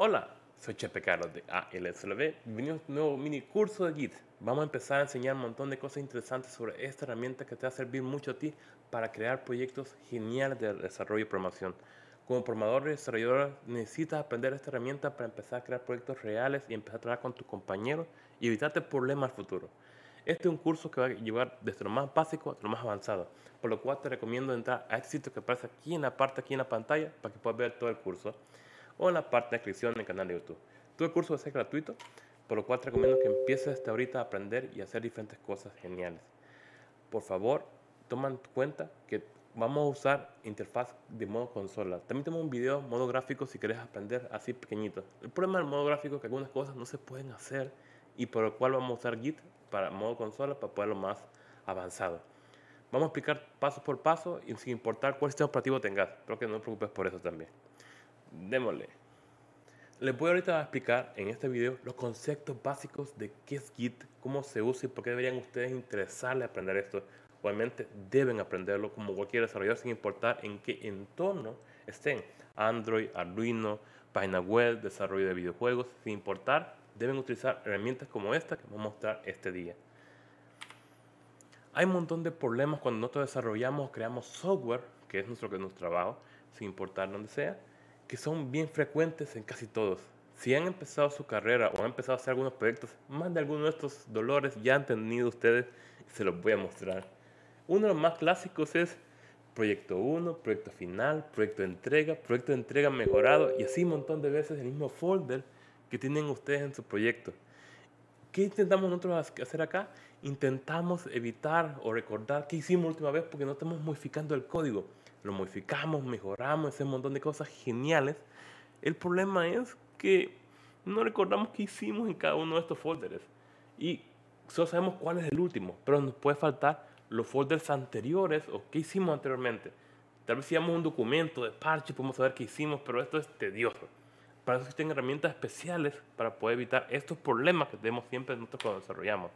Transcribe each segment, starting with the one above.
Hola, soy Chepe Carlos de ALSLB. Bienvenidos a un nuevo mini curso de Git. Vamos a empezar a enseñar un montón de cosas interesantes sobre esta herramienta que te va a servir mucho a ti para crear proyectos geniales de desarrollo y programación. Como programador y desarrollador necesitas aprender esta herramienta para empezar a crear proyectos reales y empezar a trabajar con tus compañeros y evitarte problemas futuros. Este es un curso que va a llevar desde lo más básico hasta lo más avanzado, por lo cual te recomiendo entrar a este sitio que aparece aquí en la parte aquí en la pantalla para que puedas ver todo el curso o en la parte de descripción del canal de YouTube. Todo el curso ser gratuito, por lo cual te recomiendo que empieces hasta ahorita a aprender y a hacer diferentes cosas geniales. Por favor, toman cuenta que vamos a usar interfaz de modo consola. También tengo un video modo gráfico si quieres aprender así pequeñito. El problema del modo gráfico es que algunas cosas no se pueden hacer y por lo cual vamos a usar Git para modo consola para poderlo más avanzado. Vamos a explicar paso por paso y sin importar cuál sistema operativo tengas. Creo que no te preocupes por eso también démosle. Les voy ahorita a explicar en este video los conceptos básicos de qué es Git, cómo se usa y por qué deberían ustedes interesarles aprender esto. Obviamente deben aprenderlo como cualquier desarrollador sin importar en qué entorno estén. Android, Arduino, página web, desarrollo de videojuegos, sin importar, deben utilizar herramientas como esta que vamos a mostrar este día. Hay un montón de problemas cuando nosotros desarrollamos o creamos software, que es nuestro, que nuestro trabajo, sin importar donde sea que son bien frecuentes en casi todos. Si han empezado su carrera o han empezado a hacer algunos proyectos, más de algunos de estos dolores ya han tenido ustedes se los voy a mostrar. Uno de los más clásicos es proyecto 1, proyecto final, proyecto de entrega, proyecto de entrega mejorado y así un montón de veces el mismo folder que tienen ustedes en su proyecto. ¿Qué intentamos nosotros hacer acá? Intentamos evitar o recordar qué hicimos última vez porque no estamos modificando el código lo modificamos, mejoramos, ese montón de cosas geniales. El problema es que no recordamos qué hicimos en cada uno de estos folders. Y solo sabemos cuál es el último, pero nos puede faltar los folders anteriores o qué hicimos anteriormente. Tal vez hicimos un documento de parche, podemos saber qué hicimos, pero esto es tedioso. Para eso existen herramientas especiales para poder evitar estos problemas que tenemos siempre nosotros cuando desarrollamos.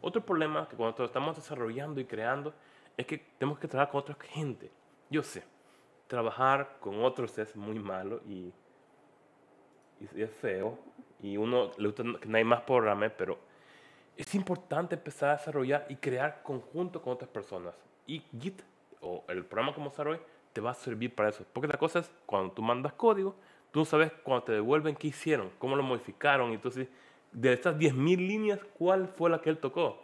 Otro problema que cuando estamos desarrollando y creando es que tenemos que trabajar con otra gente yo sé, trabajar con otros es muy malo y, es feo. Y uno le gusta que no hay más programas, pero es importante empezar a desarrollar y crear conjunto con otras personas. Y Git o el programa como desarrollado te va a servir para eso. Porque la cosa es, cuando tú mandas código, tú sabes cuando te devuelven qué hicieron, cómo lo modificaron. Entonces, de estas 10.000 líneas, ¿cuál fue la que él tocó?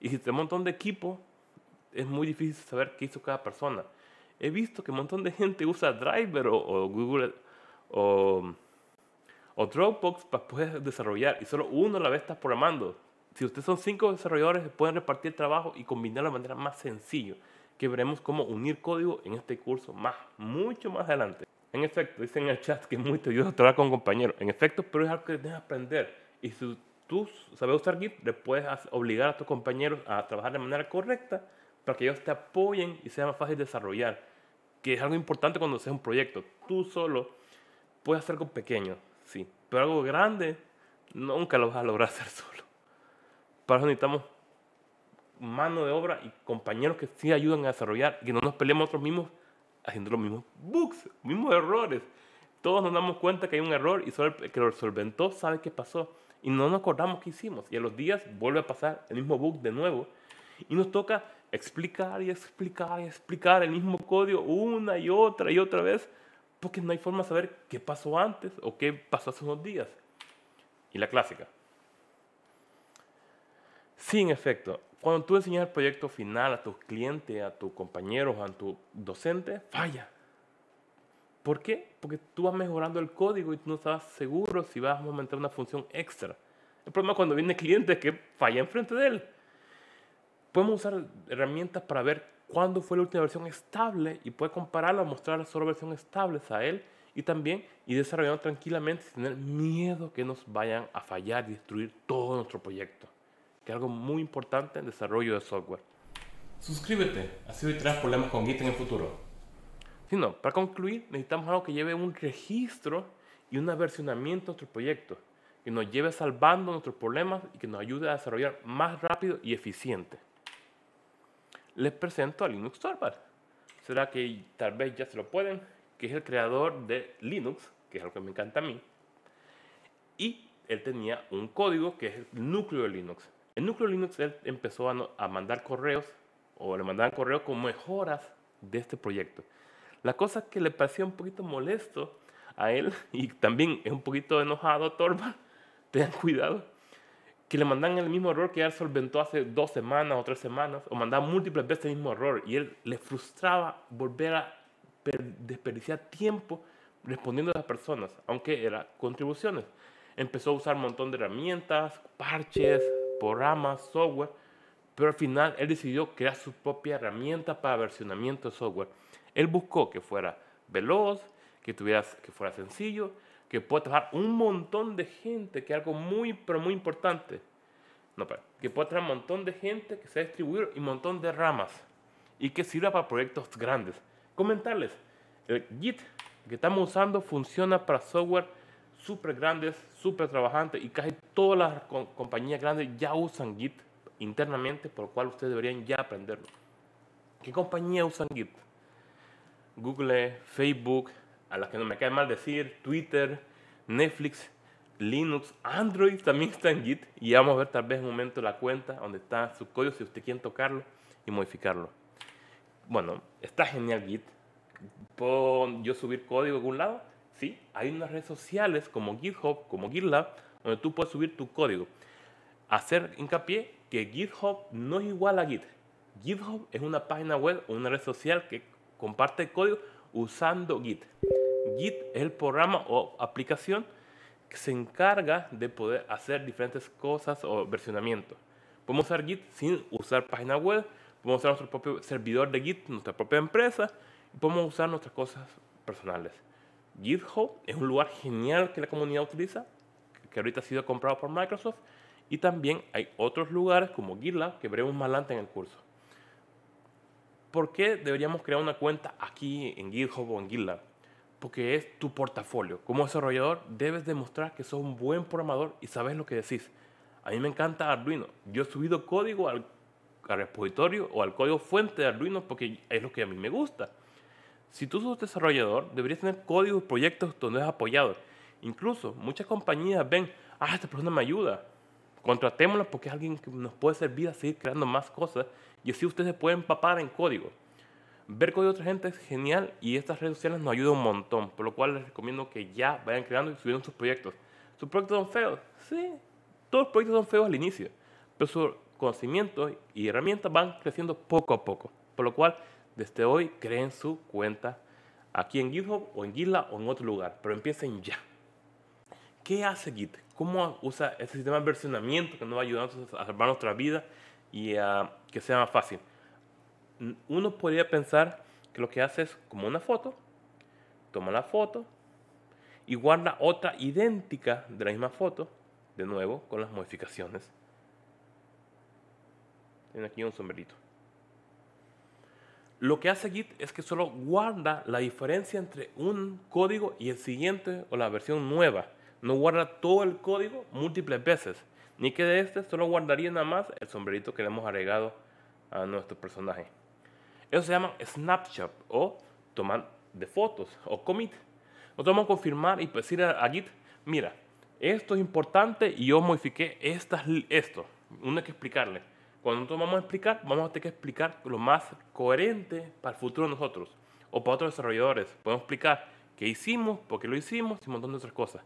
Y si te un montón de equipo, es muy difícil saber qué hizo cada persona he visto que un montón de gente usa Driver o, Google o, Dropbox para poder desarrollar y solo uno a la vez está programando. Si ustedes son cinco desarrolladores, pueden repartir el trabajo y combinarlo de manera más sencilla, que veremos cómo unir código en este curso más, mucho más adelante. En efecto, dicen en el chat que es muy tedioso trabajar con compañeros. En efecto, pero es algo que tienes que aprender. Y si tú sabes usar Git, le puedes obligar a tus compañeros a trabajar de manera correcta para que ellos te apoyen y sea más fácil desarrollar que es algo importante cuando haces un proyecto. Tú solo puedes hacer algo pequeño, sí, pero algo grande nunca lo vas a lograr hacer solo. Para eso necesitamos mano de obra y compañeros que sí ayudan a desarrollar y que no nos peleemos nosotros mismos haciendo los mismos bugs, mismos errores. Todos nos damos cuenta que hay un error y solo el que lo solventó sabe qué pasó y no nos acordamos qué hicimos. Y a los días vuelve a pasar el mismo bug de nuevo y nos toca explicar y explicar y explicar el mismo código una y otra y otra vez, porque no hay forma de saber qué pasó antes o qué pasó hace unos días. Y la clásica. Sí, en efecto, cuando tú enseñas el proyecto final a tus clientes, a tus compañeros, a tu docente, falla. ¿Por qué? Porque tú vas mejorando el código y tú no estás seguro si vas a aumentar una función extra. El problema cuando viene el cliente es que falla enfrente de él podemos usar herramientas para ver cuándo fue la última versión estable y puede compararla, mostrar solo versiones estables a él y también y desarrollando tranquilamente sin tener miedo que nos vayan a fallar y destruir todo nuestro proyecto, que es algo muy importante en desarrollo de software. Suscríbete, así evitarás problemas con Git en el futuro. Sino, para concluir, necesitamos algo que lleve un registro y un versionamiento de nuestro proyecto, que nos lleve salvando nuestros problemas y que nos ayude a desarrollar más rápido y eficiente les presento a Linux Torvald. Será que tal vez ya se lo pueden, que es el creador de Linux, que es algo que me encanta a mí. Y él tenía un código que es el núcleo de Linux. El núcleo de Linux él empezó a, mandar correos, o le mandaban correos con mejoras de este proyecto. La cosa que le parecía un poquito molesto a él, y también es un poquito enojado a Torvald, tengan cuidado, que le mandan el mismo error que él solventó hace dos semanas o tres semanas, o mandaban múltiples veces el mismo error, y él le frustraba volver a desperdiciar tiempo respondiendo a las personas, aunque eran contribuciones. Empezó a usar un montón de herramientas, parches, programas, software, pero al final él decidió crear su propia herramienta para versionamiento de software. Él buscó que fuera veloz, que, tuvieras, que fuera sencillo que puede trabajar un montón de gente, que es algo muy, pero muy importante. No, que puede trabajar un montón de gente, que sea distribuido y un montón de ramas. Y que sirva para proyectos grandes. Comentarles, el Git que estamos usando funciona para software súper grandes, súper trabajantes y casi todas las compañías grandes ya usan Git internamente, por lo cual ustedes deberían ya aprenderlo. ¿Qué compañías usan Git? Google, Facebook, a las que no me cae mal decir, Twitter, Netflix, Linux, Android también está en Git y vamos a ver tal vez en un momento la cuenta donde está su código si usted quiere tocarlo y modificarlo. Bueno, está genial Git. ¿Puedo yo subir código a algún lado? Sí, hay unas redes sociales como GitHub, como GitLab, donde tú puedes subir tu código. Hacer hincapié que GitHub no es igual a Git. GitHub es una página web o una red social que comparte código usando Git. Git es el programa o aplicación que se encarga de poder hacer diferentes cosas o versionamiento. Podemos usar Git sin usar página web, podemos usar nuestro propio servidor de Git, nuestra propia empresa, y podemos usar nuestras cosas personales. GitHub es un lugar genial que la comunidad utiliza, que ahorita ha sido comprado por Microsoft, y también hay otros lugares como GitLab que veremos más adelante en el curso. ¿Por qué deberíamos crear una cuenta aquí en GitHub o en GitLab? porque es tu portafolio. Como desarrollador debes demostrar que sos un buen programador y sabes lo que decís. A mí me encanta Arduino. Yo he subido código al, repositorio o al código fuente de Arduino porque es lo que a mí me gusta. Si tú sos desarrollador, deberías tener códigos y proyectos donde es apoyado. Incluso muchas compañías ven, ah, esta persona me ayuda. Contratémosla porque es alguien que nos puede servir a seguir creando más cosas y así ustedes se pueden empapar en código. Ver código de otra gente es genial y estas redes sociales nos ayudan un montón, por lo cual les recomiendo que ya vayan creando y subiendo sus proyectos. ¿Sus proyectos son feos? Sí, todos los proyectos son feos al inicio, pero su conocimiento y herramientas van creciendo poco a poco, por lo cual desde hoy creen su cuenta aquí en GitHub o en gila o en otro lugar, pero empiecen ya. ¿Qué hace Git? ¿Cómo usa este sistema de versionamiento que nos va a a salvar nuestra vida y a que sea más fácil? uno podría pensar que lo que hace es como una foto, toma la foto y guarda otra idéntica de la misma foto, de nuevo con las modificaciones. Tiene aquí un sombrerito. Lo que hace Git es que solo guarda la diferencia entre un código y el siguiente o la versión nueva. No guarda todo el código múltiples veces, ni que de este solo guardaría nada más el sombrerito que le hemos agregado a nuestro personaje. Eso se llama snapshot o tomar de fotos o commit. Nosotros vamos a confirmar y decir a, Git, mira, esto es importante y yo modifiqué estas, esto. Uno hay que explicarle. Cuando nosotros vamos a explicar, vamos a tener que explicar lo más coherente para el futuro de nosotros o para otros desarrolladores. Podemos explicar qué hicimos, por qué lo hicimos y un montón de otras cosas.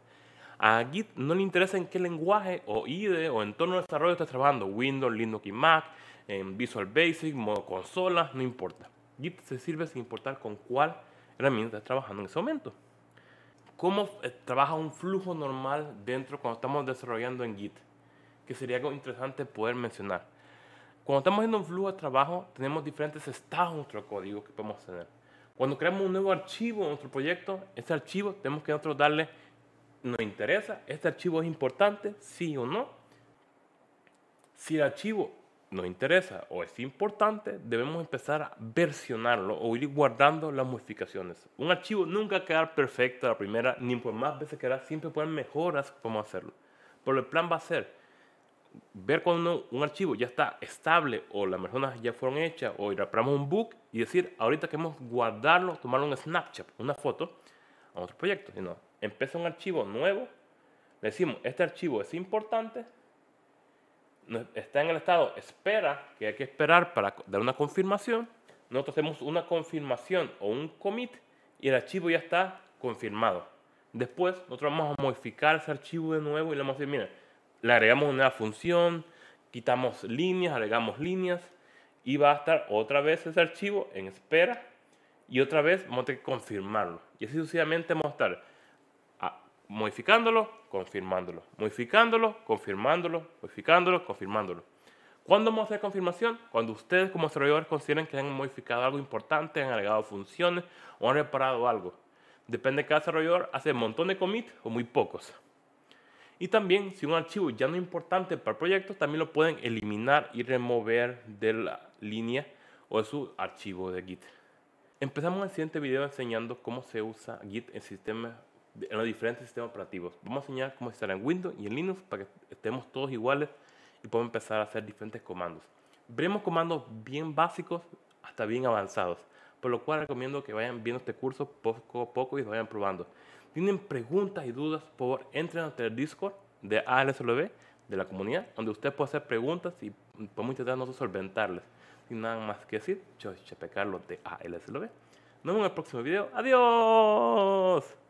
A Git no le interesa en qué lenguaje o IDE o entorno de desarrollo estás trabajando, Windows, Linux y Mac, en Visual Basic, modo consola, no importa. Git se sirve sin importar con cuál herramienta estás trabajando en ese momento. ¿Cómo eh, trabaja un flujo normal dentro cuando estamos desarrollando en Git? Que sería algo interesante poder mencionar. Cuando estamos haciendo un flujo de trabajo, tenemos diferentes estados en nuestro código que podemos tener. Cuando creamos un nuevo archivo en nuestro proyecto, ese archivo tenemos que nosotros darle nos interesa, este archivo es importante, sí o no. Si el archivo nos interesa o es importante, debemos empezar a versionarlo o ir guardando las modificaciones. Un archivo nunca va quedar perfecto la primera, ni por más veces que hará, siempre pueden mejoras como hacerlo. Pero el plan va a ser ver cuando un archivo ya está estable o las mejoras ya fueron hechas o ir reparamos un bug y decir, ahorita queremos guardarlo, tomarlo un snapshot, una foto a otro proyecto. Y no, empieza un archivo nuevo, le decimos, este archivo es importante, está en el estado espera, que hay que esperar para dar una confirmación. Nosotros hacemos una confirmación o un commit y el archivo ya está confirmado. Después, nosotros vamos a modificar ese archivo de nuevo y le vamos a decir, mira, le agregamos una función, quitamos líneas, agregamos líneas y va a estar otra vez ese archivo en espera y otra vez vamos a tener que confirmarlo. Y así sucesivamente vamos a estar modificándolo, confirmándolo, modificándolo, confirmándolo, modificándolo, confirmándolo. ¿Cuándo vamos a hacer confirmación? Cuando ustedes como desarrolladores consideren que han modificado algo importante, han agregado funciones o han reparado algo. Depende de cada desarrollador, hace un montón de commits o muy pocos. Y también, si un archivo ya no es importante para el proyecto, también lo pueden eliminar y remover de la línea o de su archivo de Git. Empezamos el siguiente video enseñando cómo se usa Git en sistemas en los diferentes sistemas operativos. Vamos a enseñar cómo estar en Windows y en Linux para que estemos todos iguales y podamos empezar a hacer diferentes comandos. Veremos comandos bien básicos hasta bien avanzados, por lo cual recomiendo que vayan viendo este curso poco a poco y vayan probando. Tienen preguntas y dudas, por favor, entren a Discord de ALSLB, de la comunidad, donde usted puede hacer preguntas y podemos intentar nosotros solventarles Sin nada más que decir, yo soy Chepe Carlos de ALSLB. Nos vemos en el próximo video. ¡Adiós!